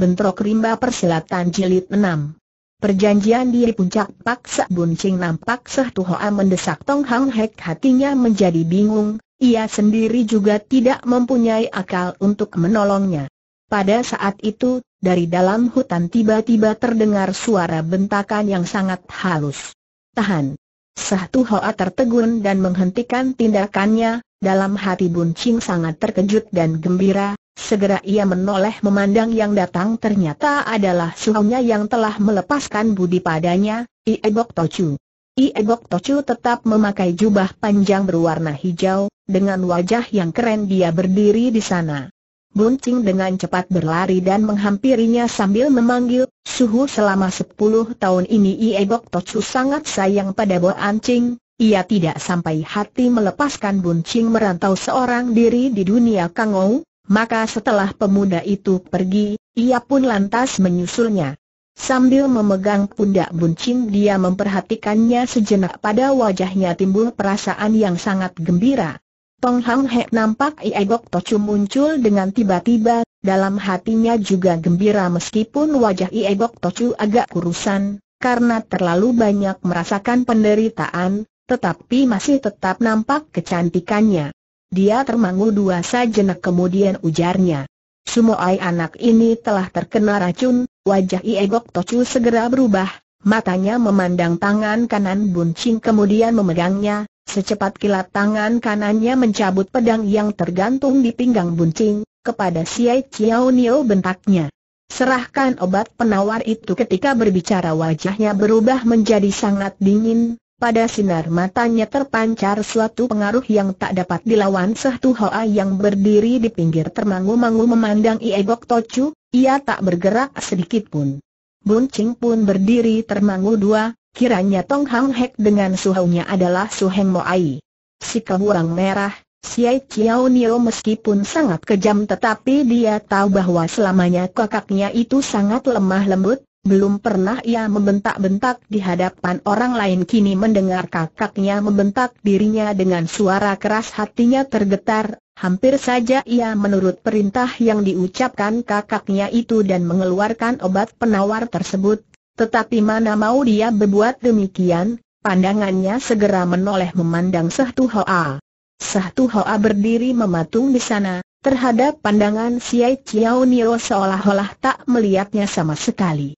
Bentrok Rimba Persilatan Jilid 6 Perjanjian di puncak paksa buncing Ching nampak Sehtu Hoa mendesak Tong Hang Hek hatinya menjadi bingung, ia sendiri juga tidak mempunyai akal untuk menolongnya. Pada saat itu, dari dalam hutan tiba-tiba terdengar suara bentakan yang sangat halus. Tahan! Sehtu Hoa tertegun dan menghentikan tindakannya, dalam hati Bun Ching sangat terkejut dan gembira, Segera ia menoleh memandang yang datang ternyata adalah suhunya yang telah melepaskan budi padanya, Iebok Tochu. Iebok Tochu tetap memakai jubah panjang berwarna hijau, dengan wajah yang keren dia berdiri di sana. Buncing dengan cepat berlari dan menghampirinya sambil memanggil, Suhu selama 10 tahun ini Iebok Tochu sangat sayang pada Bo Ancing, ia tidak sampai hati melepaskan Buncing merantau seorang diri di dunia Kangou, maka setelah pemuda itu pergi, ia pun lantas menyusulnya. Sambil memegang pundak buncin dia memperhatikannya sejenak pada wajahnya timbul perasaan yang sangat gembira. Tong Hang Hek nampak Iegok Tocu muncul dengan tiba-tiba, dalam hatinya juga gembira meskipun wajah Iegok Tocu agak kurusan, karena terlalu banyak merasakan penderitaan, tetapi masih tetap nampak kecantikannya. Dia termangu dua sajenak kemudian ujarnya. Sumoai anak ini telah terkena racun, wajah Iegok Tocu segera berubah, matanya memandang tangan kanan Buncing kemudian memegangnya, secepat kilat tangan kanannya mencabut pedang yang tergantung di pinggang Buncing, kepada Siai Chiao Nio bentaknya. Serahkan obat penawar itu ketika berbicara wajahnya berubah menjadi sangat dingin, pada sinar matanya terpancar suatu pengaruh yang tak dapat dilawan Sehtu Hoa yang berdiri di pinggir termangu-mangu memandang Iegok Tocu, ia tak bergerak sedikit pun. Buncing pun berdiri termangu dua, kiranya Tong Hang Hek dengan suhunya adalah Suheng Moai. Si keburang merah, Siai Chiao Nio meskipun sangat kejam tetapi dia tahu bahwa selamanya kakaknya itu sangat lemah lembut, belum pernah ia membentak-bentak di hadapan orang lain kini mendengar kakaknya membentak dirinya dengan suara keras hatinya tergetar, hampir saja ia menurut perintah yang diucapkan kakaknya itu dan mengeluarkan obat penawar tersebut, tetapi mana mau dia berbuat demikian, pandangannya segera menoleh memandang Sehtu Hoa. Sehtu Hoa berdiri mematung di sana, terhadap pandangan Siai Chiao niro seolah-olah tak melihatnya sama sekali.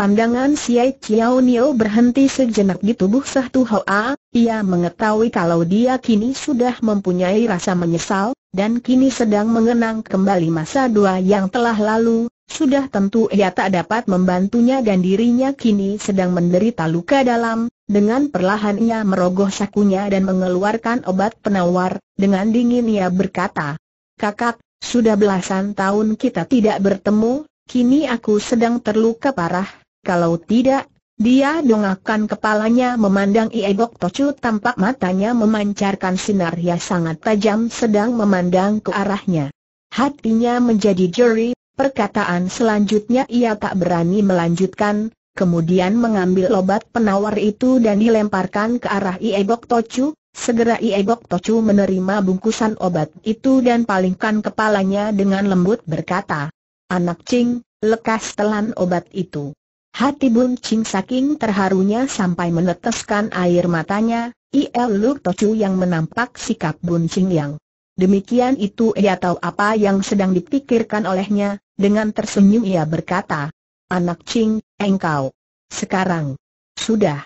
Pandangan Siai Chiao Nio berhenti sejenak di tubuh Sahtu Hoa, ia mengetahui kalau dia kini sudah mempunyai rasa menyesal, dan kini sedang mengenang kembali masa dua yang telah lalu, sudah tentu ia tak dapat membantunya dan dirinya kini sedang menderita luka dalam, dengan perlahan ia merogoh sakunya dan mengeluarkan obat penawar, dengan dingin ia berkata, Kakak, sudah belasan tahun kita tidak bertemu, kini aku sedang terluka parah, kalau tidak, dia dongakkan kepalanya memandang Iebok Tocu tampak matanya memancarkan sinar yang sangat tajam sedang memandang ke arahnya. Hatinya menjadi jeri, perkataan selanjutnya ia tak berani melanjutkan, kemudian mengambil obat penawar itu dan dilemparkan ke arah Iebok Tocu, segera Iebok Tocu menerima bungkusan obat itu dan palingkan kepalanya dengan lembut berkata, Anak Cing, lekas telan obat itu. Hati Bun Ching saking terharunya sampai meneteskan air matanya, Il Luk Tocu yang menampak sikap Bun Ching yang demikian itu ia tahu apa yang sedang dipikirkan olehnya, dengan tersenyum ia berkata, Anak Ching, engkau sekarang sudah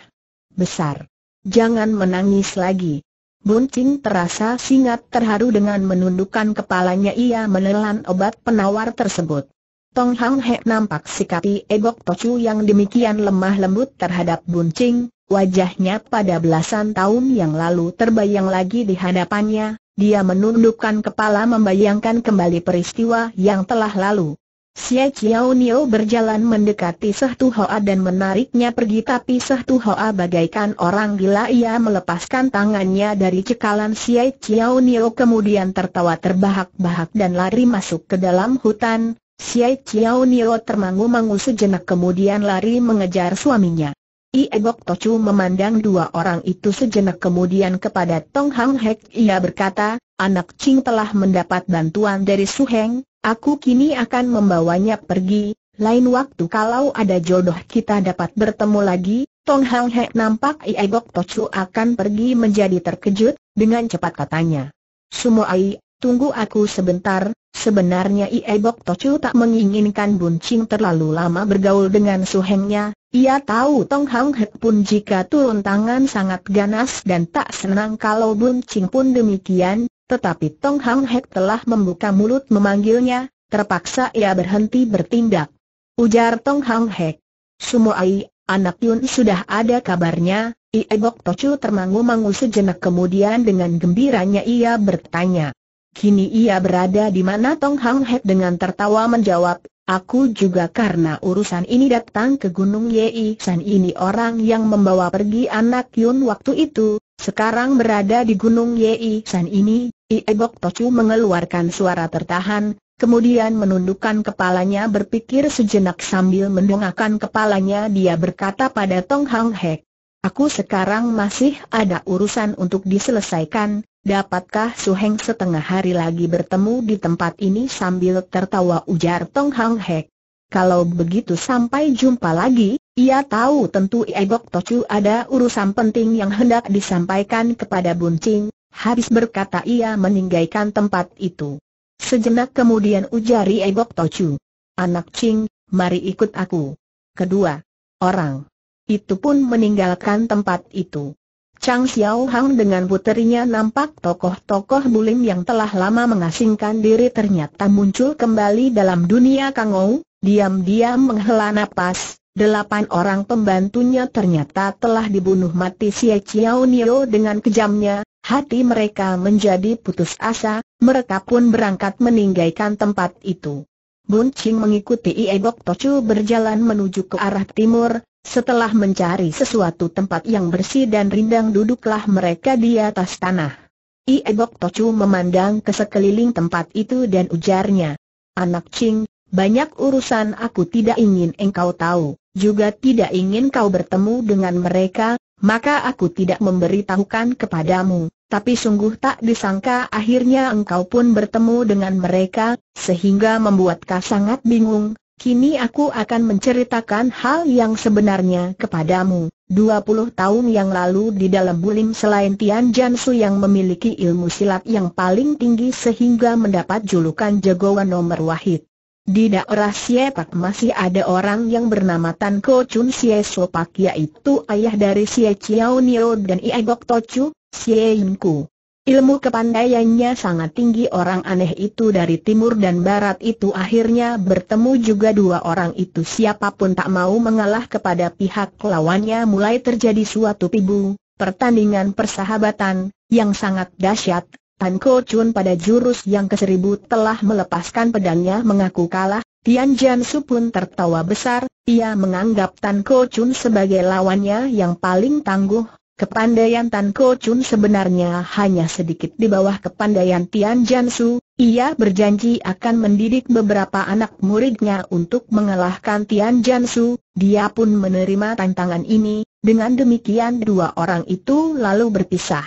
besar. Jangan menangis lagi. Bun Ching terasa singat terharu dengan menundukkan kepalanya ia menelan obat penawar tersebut. Tong Hang Hek nampak sikapi Egok Tocu yang demikian lemah lembut terhadap Buncing, wajahnya pada belasan tahun yang lalu terbayang lagi di hadapannya, dia menundukkan kepala membayangkan kembali peristiwa yang telah lalu. Xie Chiao Nio berjalan mendekati Seh Tu Hoa dan menariknya pergi tapi Seh Tu Hoa bagaikan orang gila ia melepaskan tangannya dari cekalan Xie Chiao Nio kemudian tertawa terbahak-bahak dan lari masuk ke dalam hutan, Xie Chiao Nio termangu-mangu sejenak kemudian lari mengejar suaminya. Iegok Tochu memandang dua orang itu sejenak kemudian kepada Tong Hang Hek ia berkata, anak Ching telah mendapat bantuan dari Su Heng, aku kini akan membawanya pergi, lain waktu kalau ada jodoh kita dapat bertemu lagi, Tong Hang Hek nampak Iegok Tochu akan pergi menjadi terkejut, dengan cepat katanya. Sumo Ai, Tunggu aku sebentar, sebenarnya Iebok tochu tak menginginkan Buncing terlalu lama bergaul dengan suhengnya, ia tahu Tong Hang Hek pun jika turun tangan sangat ganas dan tak senang kalau Buncing pun demikian, tetapi Tong Hang Hek telah membuka mulut memanggilnya, terpaksa ia berhenti bertindak. Ujar Tong Hang Hek, Sumoai, anak Yun sudah ada kabarnya, Iebok tochu termangu-mangu sejenak kemudian dengan gembiranya ia bertanya. Kini ia berada di mana Tong Hang Hek dengan tertawa menjawab, Aku juga karena urusan ini datang ke Gunung Yei San ini orang yang membawa pergi anak Yun waktu itu, sekarang berada di Gunung Yei San ini, Iebok Tochu mengeluarkan suara tertahan, kemudian menundukkan kepalanya berpikir sejenak sambil mendongakkan kepalanya dia berkata pada Tong Hang Hek, Aku sekarang masih ada urusan untuk diselesaikan, Dapatkah Su Heng setengah hari lagi bertemu di tempat ini sambil tertawa ujar Tong Hang Hek. Kalau begitu sampai jumpa lagi, ia tahu tentu Ebok Tochu ada urusan penting yang hendak disampaikan kepada Buncing, habis berkata ia meninggalkan tempat itu. Sejenak kemudian ujari Ebok Tochu, Anak Cing, mari ikut aku. Kedua, orang. Itu pun meninggalkan tempat itu. Chang Xiao Hang dengan puterinya nampak tokoh-tokoh bulim yang telah lama mengasingkan diri ternyata muncul kembali dalam dunia Kangou, diam-diam menghela nafas, Delapan orang pembantunya ternyata telah dibunuh mati si Chiao Nio dengan kejamnya, hati mereka menjadi putus asa, mereka pun berangkat meninggalkan tempat itu. Bun Ching mengikuti Ie Bok Tochu berjalan menuju ke arah timur, setelah mencari sesuatu tempat yang bersih dan rindang duduklah mereka di atas tanah. Iebok Tocu memandang ke sekeliling tempat itu dan ujarnya. Anak Ching, banyak urusan aku tidak ingin engkau tahu, juga tidak ingin kau bertemu dengan mereka, maka aku tidak memberitahukan kepadamu. Tapi sungguh tak disangka akhirnya engkau pun bertemu dengan mereka, sehingga membuat sangat bingung, Kini aku akan menceritakan hal yang sebenarnya kepadamu. 20 tahun yang lalu di dalam bulim selain Tian Jansu yang memiliki ilmu silat yang paling tinggi sehingga mendapat julukan jagoan nomor wahid. Di daerah Siepak masih ada orang yang bernama Tan Ko Chun Sie Sopak yaitu ayah dari Sie Chiao Nio dan Ie Gok Tochu, Yin Ku. Ilmu kepandaiannya sangat tinggi orang aneh itu dari timur dan barat itu akhirnya bertemu juga dua orang itu siapapun tak mau mengalah kepada pihak lawannya mulai terjadi suatu pibu, pertandingan persahabatan, yang sangat dahsyat. Tan Ko Chun pada jurus yang keseribu telah melepaskan pedangnya mengaku kalah, Tian Jian Su pun tertawa besar, ia menganggap Tan Ko Chun sebagai lawannya yang paling tangguh, Kepandaian Tan Ko Chun sebenarnya hanya sedikit di bawah kepandaian Tian Su, ia berjanji akan mendidik beberapa anak muridnya untuk mengalahkan Tian Su, dia pun menerima tantangan ini, dengan demikian dua orang itu lalu berpisah.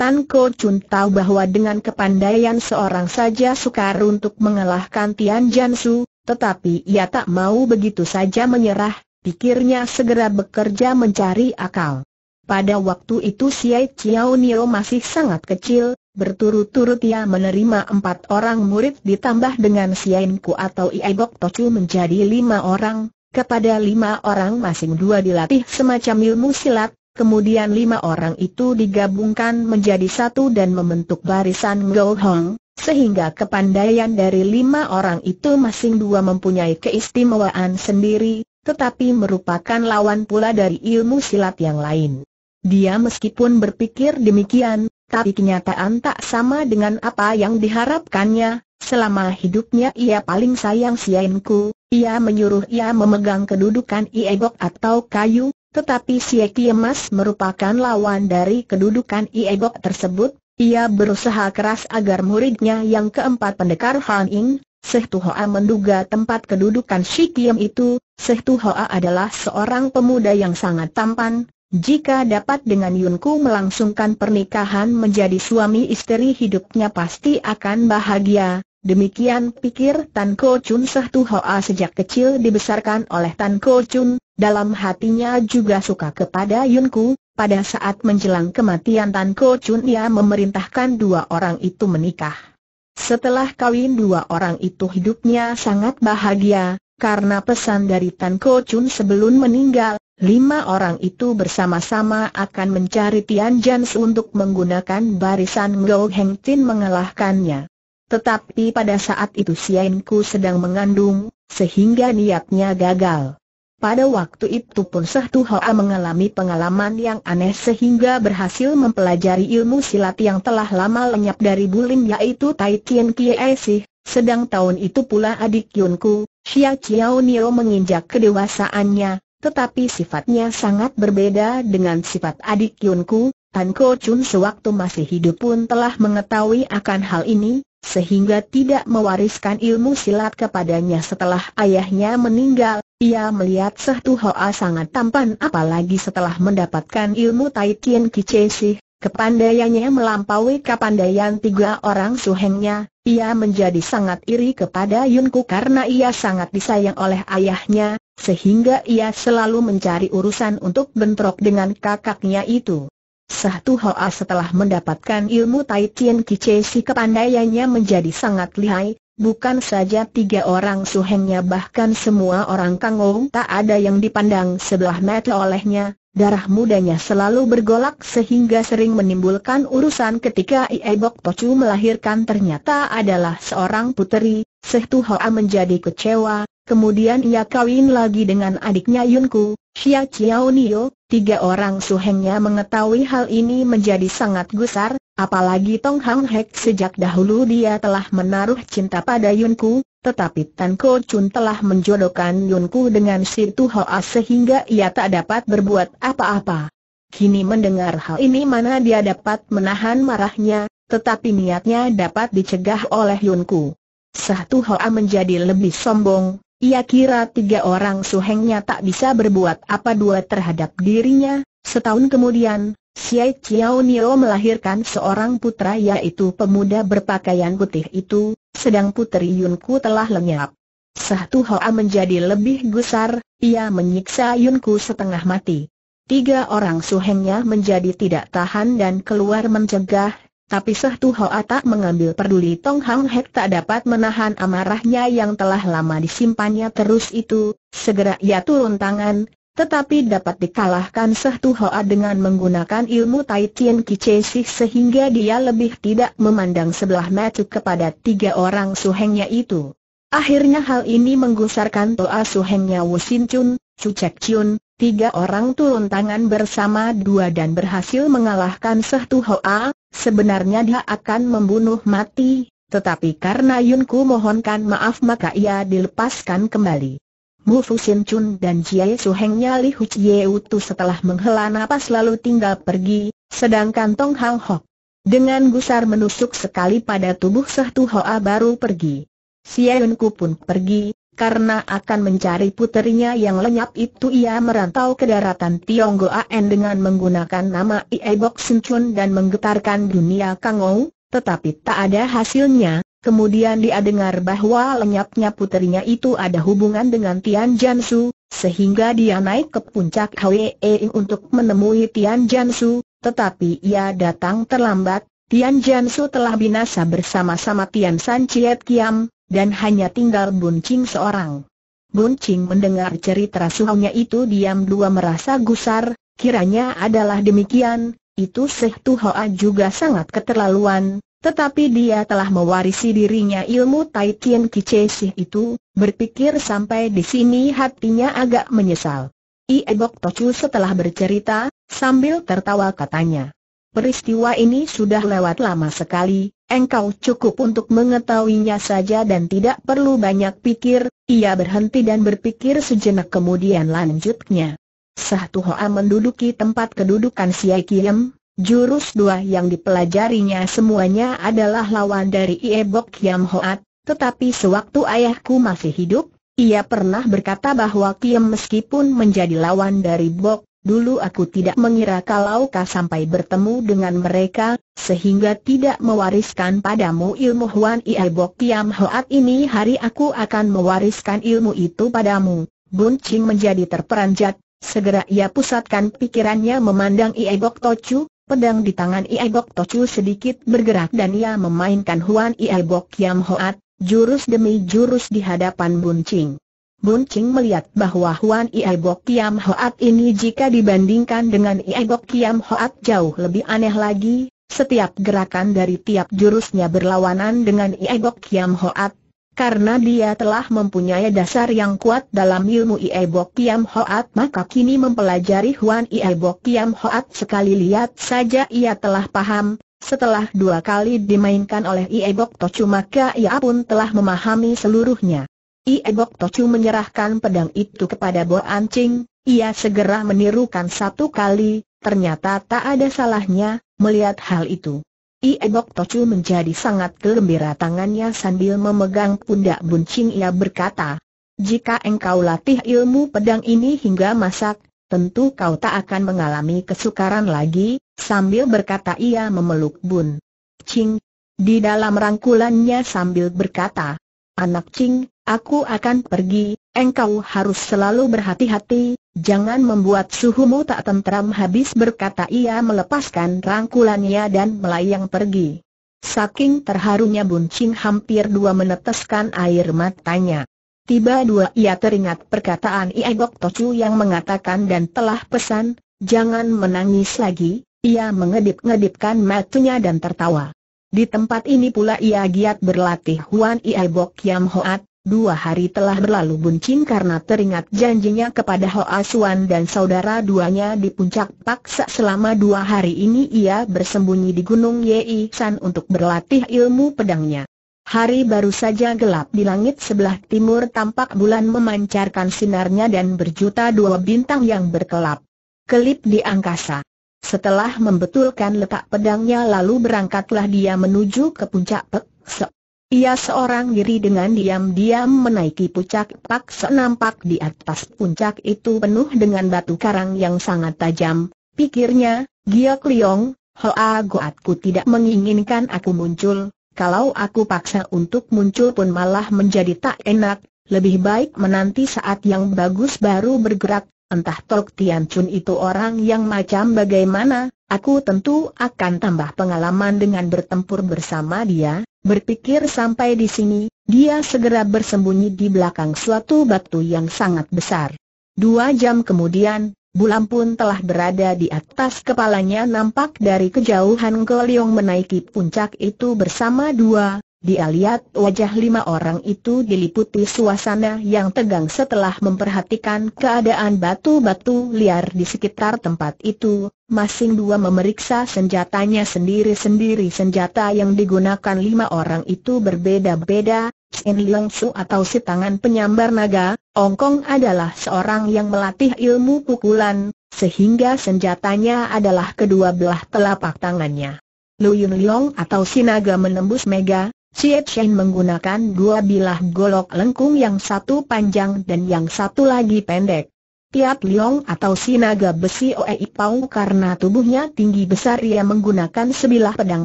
Tan Ko Chun tahu bahwa dengan kepandaian seorang saja sukar untuk mengalahkan Tian Su, tetapi ia tak mau begitu saja menyerah, pikirnya segera bekerja mencari akal. Pada waktu itu Siai Chiao Nio masih sangat kecil, berturut-turut ia menerima empat orang murid ditambah dengan Siain Ku atau Iegok Tocu menjadi lima orang, kepada lima orang masing dua dilatih semacam ilmu silat, kemudian lima orang itu digabungkan menjadi satu dan membentuk barisan Ngou Hong, sehingga kepandaian dari lima orang itu masing dua mempunyai keistimewaan sendiri, tetapi merupakan lawan pula dari ilmu silat yang lain. Dia meskipun berpikir demikian, tapi kenyataan tak sama dengan apa yang diharapkannya. Selama hidupnya ia paling sayang Sienku, ia menyuruh ia memegang kedudukan Iegok atau kayu, tetapi Sieki Emas merupakan lawan dari kedudukan Iegok tersebut. Ia berusaha keras agar muridnya yang keempat pendekar Han Ing, Seh menduga tempat kedudukan Shikiem itu, Seh adalah seorang pemuda yang sangat tampan, jika dapat dengan Yunku melangsungkan pernikahan menjadi suami istri hidupnya pasti akan bahagia, demikian pikir Tan Ko Chun Sehtu Hoa sejak kecil dibesarkan oleh Tan Ko Chun, dalam hatinya juga suka kepada Yunku, pada saat menjelang kematian Tan Ko Chun ia memerintahkan dua orang itu menikah. Setelah kawin dua orang itu hidupnya sangat bahagia, karena pesan dari Tan Ko Chun sebelum meninggal, Lima orang itu bersama-sama akan mencari Tian Jans untuk menggunakan barisan Ngou Heng Tin mengalahkannya. Tetapi pada saat itu Ku sedang mengandung, sehingga niatnya gagal. Pada waktu itu pun Sehtu Hoa mengalami pengalaman yang aneh sehingga berhasil mempelajari ilmu silat yang telah lama lenyap dari Bulim yaitu Tai Tien Kie Sih. Sedang tahun itu pula adik Yunku, Xia Chiao Nio menginjak kedewasaannya, tetapi sifatnya sangat berbeda dengan sifat adik Yunku, Tan Ko Chun sewaktu masih hidup pun telah mengetahui akan hal ini, sehingga tidak mewariskan ilmu silat kepadanya setelah ayahnya meninggal. Ia melihat Sehtu Hoa sangat tampan apalagi setelah mendapatkan ilmu Tai Tien Kichesi, kepandaiannya melampaui kepandaian tiga orang suhengnya. Ia menjadi sangat iri kepada Yunku karena ia sangat disayang oleh ayahnya, sehingga ia selalu mencari urusan untuk bentrok dengan kakaknya itu. Satu Hoa setelah mendapatkan ilmu Tai Tien Kice si kepandaiannya menjadi sangat lihai, bukan saja tiga orang suhengnya bahkan semua orang Ong tak ada yang dipandang sebelah mata olehnya, darah mudanya selalu bergolak sehingga sering menimbulkan urusan ketika Iebok Tocu melahirkan ternyata adalah seorang puteri, Sehtu Hoa menjadi kecewa, kemudian ia kawin lagi dengan adiknya Yunku, Xia Chiao Nio, tiga orang suhengnya mengetahui hal ini menjadi sangat gusar, apalagi Tong Hang Hek sejak dahulu dia telah menaruh cinta pada Yunku, tetapi Tan Ko Chun telah menjodohkan Yunku dengan si Hoa sehingga ia tak dapat berbuat apa-apa. Kini mendengar hal ini mana dia dapat menahan marahnya, tetapi niatnya dapat dicegah oleh Yunku. Satu Hoa menjadi lebih sombong, ia kira tiga orang suhengnya tak bisa berbuat apa dua terhadap dirinya. Setahun kemudian, Xiao Chiao Nio melahirkan seorang putra yaitu pemuda berpakaian putih itu, sedang putri Yunku telah lenyap. Satu Hoa menjadi lebih gusar, ia menyiksa Yunku setengah mati. Tiga orang suhengnya menjadi tidak tahan dan keluar mencegah tapi Sehtu Hoa tak mengambil peduli Tong Hang Hek tak dapat menahan amarahnya yang telah lama disimpannya terus itu, segera ia turun tangan, tetapi dapat dikalahkan Sehtu Hoa dengan menggunakan ilmu Tai Tien Sih sehingga dia lebih tidak memandang sebelah mata kepada tiga orang suhengnya itu. Akhirnya hal ini menggusarkan Toa Suhengnya Wu Sin Chun, Chu Chek Chun, tiga orang turun tangan bersama dua dan berhasil mengalahkan Sehtu Hoa, Sebenarnya dia akan membunuh mati, tetapi karena Yunku mohonkan maaf maka ia dilepaskan kembali. Mu Fusin Chun dan Su Suhengnya Li Hu Chie Utu setelah menghela napas lalu tinggal pergi, sedangkan Tong Hang Hok dengan gusar menusuk sekali pada tubuh Tu Hoa baru pergi. Si Yunku pun pergi, karena akan mencari puterinya yang lenyap itu ia merantau ke daratan Tionggoan dengan menggunakan nama Ie Bok Sun Chun dan menggetarkan dunia Kangou, tetapi tak ada hasilnya. Kemudian dia dengar bahwa lenyapnya puterinya itu ada hubungan dengan Tian Jansu, sehingga dia naik ke puncak Hwee untuk menemui Tian Jansu, tetapi ia datang terlambat, Tian Jansu telah binasa bersama-sama Tian San Chiet Kiam, dan hanya tinggal Bun Ching seorang. Bun Ching mendengar cerita suhunya itu diam dua merasa gusar, kiranya adalah demikian, itu Seh Tuhoa juga sangat keterlaluan, tetapi dia telah mewarisi dirinya ilmu Tai Tian Sih itu, berpikir sampai di sini hatinya agak menyesal. Iebok Tocu setelah bercerita, sambil tertawa katanya. Peristiwa ini sudah lewat lama sekali, Engkau cukup untuk mengetahuinya saja dan tidak perlu banyak pikir, ia berhenti dan berpikir sejenak kemudian lanjutnya. Satu Hoa menduduki tempat kedudukan Siai Kiem, jurus dua yang dipelajarinya semuanya adalah lawan dari Iebok Kiam Hoat, tetapi sewaktu ayahku masih hidup, ia pernah berkata bahwa Kiem meskipun menjadi lawan dari Bok Dulu aku tidak mengira kalau kau sampai bertemu dengan mereka, sehingga tidak mewariskan padamu ilmu Huan Ie Bok Hoat ini hari aku akan mewariskan ilmu itu padamu. Bun Ching menjadi terperanjat, segera ia pusatkan pikirannya memandang Ie Tochu, pedang di tangan Ie Tochu sedikit bergerak dan ia memainkan Huan Ie Bok Hoat, jurus demi jurus di hadapan Bun Ching. Bun Ching melihat bahwa Huan Iebok Kiam Hoat ini jika dibandingkan dengan Iebok Kiam Hoat jauh lebih aneh lagi, setiap gerakan dari tiap jurusnya berlawanan dengan Iebok Kiam Hoat, karena dia telah mempunyai dasar yang kuat dalam ilmu Iebok Kiam Hoat maka kini mempelajari Huan Iebok Kiam Hoat sekali lihat saja ia telah paham, setelah dua kali dimainkan oleh Iebok Tochu maka ia pun telah memahami seluruhnya. Iebok Tocu menyerahkan pedang itu kepada Bo Ancing, ia segera menirukan satu kali, ternyata tak ada salahnya, melihat hal itu. Iebok Tocu menjadi sangat gembira tangannya sambil memegang pundak buncing ia berkata, jika engkau latih ilmu pedang ini hingga masak, tentu kau tak akan mengalami kesukaran lagi, sambil berkata ia memeluk Bun. Cing, di dalam rangkulannya sambil berkata, Anak Cing, Aku akan pergi, engkau harus selalu berhati-hati, jangan membuat suhumu tak tentram habis berkata ia melepaskan rangkulannya dan melayang pergi. Saking terharunya Buncing hampir dua meneteskan air matanya. Tiba dua ia teringat perkataan Iegok Tocu yang mengatakan dan telah pesan, jangan menangis lagi, ia mengedip-ngedipkan matunya dan tertawa. Di tempat ini pula ia giat berlatih Huan Ie Bok Yam Hoat, Dua hari telah berlalu buncin karena teringat janjinya kepada Ho Asuan dan saudara duanya di puncak paksa selama dua hari ini ia bersembunyi di Gunung Yei San untuk berlatih ilmu pedangnya. Hari baru saja gelap di langit sebelah timur tampak bulan memancarkan sinarnya dan berjuta dua bintang yang berkelap. Kelip di angkasa. Setelah membetulkan letak pedangnya lalu berangkatlah dia menuju ke puncak Paksa. Ia seorang diri dengan diam-diam menaiki puncak Pak senampak di atas puncak itu penuh dengan batu karang yang sangat tajam. Pikirnya, Gia Kliung, Hoa Goatku tidak menginginkan aku muncul, kalau aku paksa untuk muncul pun malah menjadi tak enak, lebih baik menanti saat yang bagus baru bergerak, entah Tok Tian Chun itu orang yang macam bagaimana, aku tentu akan tambah pengalaman dengan bertempur bersama dia, Berpikir sampai di sini, dia segera bersembunyi di belakang suatu batu yang sangat besar. Dua jam kemudian, Bulan pun telah berada di atas kepalanya nampak dari kejauhan Goliong menaiki puncak itu bersama dua, dia lihat wajah lima orang itu diliputi suasana yang tegang setelah memperhatikan keadaan batu-batu liar di sekitar tempat itu, masing dua memeriksa senjatanya sendiri-sendiri senjata yang digunakan lima orang itu berbeda-beda, Chen Liangsu atau si tangan penyambar naga, Ong Kong adalah seorang yang melatih ilmu pukulan, sehingga senjatanya adalah kedua belah telapak tangannya. Lu Yun Liang atau si naga menembus mega, Cie Chen menggunakan dua bilah golok lengkung yang satu panjang dan yang satu lagi pendek. Tiat Liong atau Sinaga Besi Oei Pau karena tubuhnya tinggi besar ia menggunakan sebilah pedang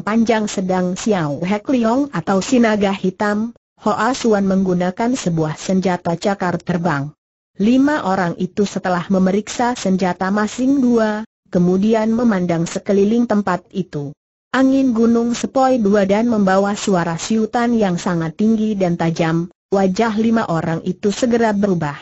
panjang sedang Xiao Hek Liong atau Sinaga Hitam, Hoa Suan menggunakan sebuah senjata cakar terbang. Lima orang itu setelah memeriksa senjata masing dua, kemudian memandang sekeliling tempat itu angin gunung sepoi dua dan membawa suara siutan yang sangat tinggi dan tajam, wajah lima orang itu segera berubah.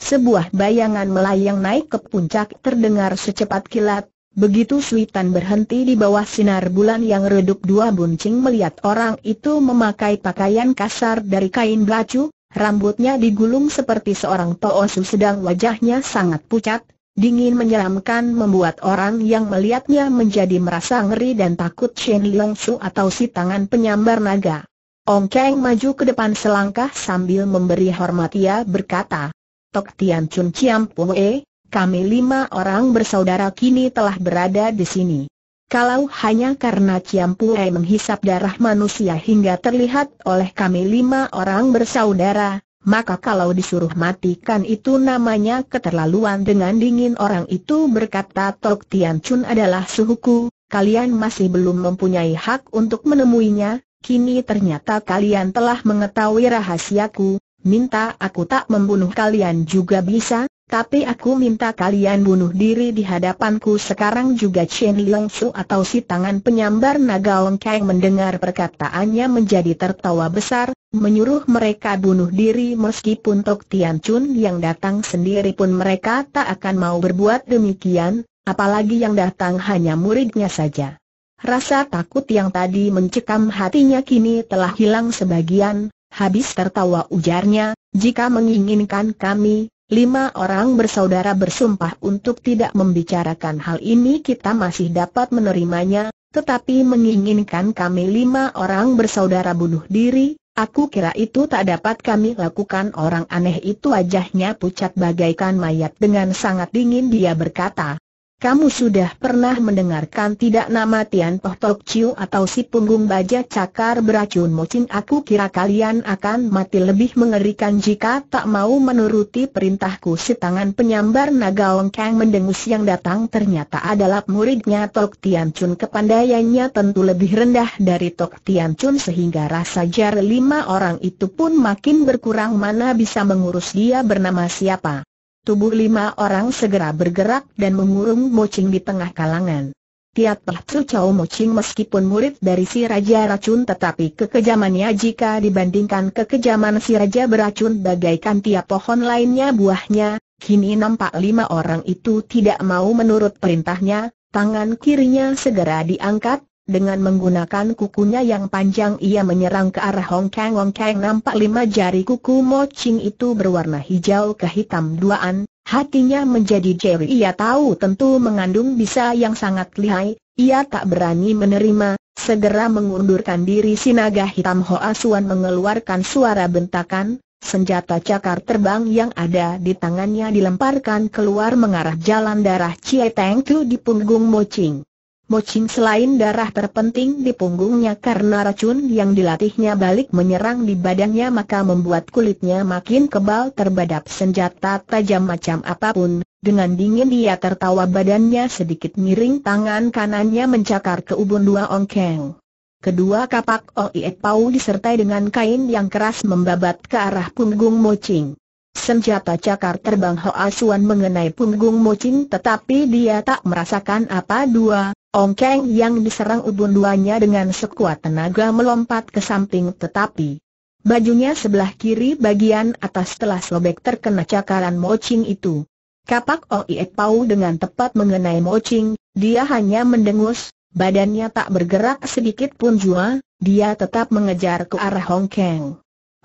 Sebuah bayangan melayang naik ke puncak terdengar secepat kilat, begitu suitan berhenti di bawah sinar bulan yang redup dua buncing melihat orang itu memakai pakaian kasar dari kain belacu, rambutnya digulung seperti seorang toosu sedang wajahnya sangat pucat, dingin menyeramkan membuat orang yang melihatnya menjadi merasa ngeri dan takut Shen Liang Su atau si tangan penyambar naga. Ong Keng maju ke depan selangkah sambil memberi hormat ia berkata, Tok Tian Chun Chiam Pue, kami lima orang bersaudara kini telah berada di sini. Kalau hanya karena Chiam Pue menghisap darah manusia hingga terlihat oleh kami lima orang bersaudara, maka kalau disuruh matikan itu namanya keterlaluan dengan dingin orang itu berkata Tok Tian Chun adalah suhuku, kalian masih belum mempunyai hak untuk menemuinya, kini ternyata kalian telah mengetahui rahasiaku, minta aku tak membunuh kalian juga bisa, tapi aku minta kalian bunuh diri di hadapanku sekarang juga Chen Leong Su atau si tangan penyambar naga Kang mendengar perkataannya menjadi tertawa besar, menyuruh mereka bunuh diri meskipun Tok Tian Chun yang datang sendiri pun mereka tak akan mau berbuat demikian, apalagi yang datang hanya muridnya saja. Rasa takut yang tadi mencekam hatinya kini telah hilang sebagian, habis tertawa ujarnya, jika menginginkan kami, Lima orang bersaudara bersumpah untuk tidak membicarakan hal ini kita masih dapat menerimanya, tetapi menginginkan kami lima orang bersaudara bunuh diri, Aku kira itu tak dapat kami lakukan orang aneh itu wajahnya pucat bagaikan mayat dengan sangat dingin dia berkata, kamu sudah pernah mendengarkan tidak nama Tian Poh Tok Chiu atau si punggung baja cakar beracun mocing aku kira kalian akan mati lebih mengerikan jika tak mau menuruti perintahku si tangan penyambar naga Kang mendengus yang datang ternyata adalah muridnya Tok Tian Chun kepandaiannya tentu lebih rendah dari Tok Tian Chun sehingga rasa jar lima orang itu pun makin berkurang mana bisa mengurus dia bernama siapa. Tubuh lima orang segera bergerak dan mengurung Mocing di tengah kalangan. Tiat Pahcu Chow moching meskipun murid dari si Raja Racun tetapi kekejamannya jika dibandingkan kekejaman si Raja Beracun bagaikan tiap pohon lainnya buahnya, kini nampak lima orang itu tidak mau menurut perintahnya, tangan kirinya segera diangkat, dengan menggunakan kukunya yang panjang ia menyerang ke arah Hong Kang Hong Kang nampak lima jari kuku Mo Ching itu berwarna hijau kehitam duaan, hatinya menjadi jeri ia tahu tentu mengandung bisa yang sangat lihai, ia tak berani menerima, segera mengundurkan diri sinaga hitam Hoa Suan mengeluarkan suara bentakan, senjata cakar terbang yang ada di tangannya dilemparkan keluar mengarah jalan darah Cie Teng Tu di punggung Mo Ching Mochin selain darah terpenting di punggungnya karena racun yang dilatihnya balik menyerang di badannya maka membuat kulitnya makin kebal terhadap senjata tajam macam apapun. Dengan dingin dia tertawa badannya sedikit miring tangan kanannya mencakar ke ubun dua ongkeng. Kedua kapak Oie oh Pau disertai dengan kain yang keras membabat ke arah punggung Mochin. Senjata cakar terbang Hoa Suan mengenai punggung Moching tetapi dia tak merasakan apa dua, Ong Keng yang diserang ubun duanya dengan sekuat tenaga melompat ke samping tetapi bajunya sebelah kiri bagian atas telah sobek terkena cakaran Ching itu. Kapak Oie Pau dengan tepat mengenai Ching, dia hanya mendengus, badannya tak bergerak sedikit pun jua, dia tetap mengejar ke arah Hong Keng.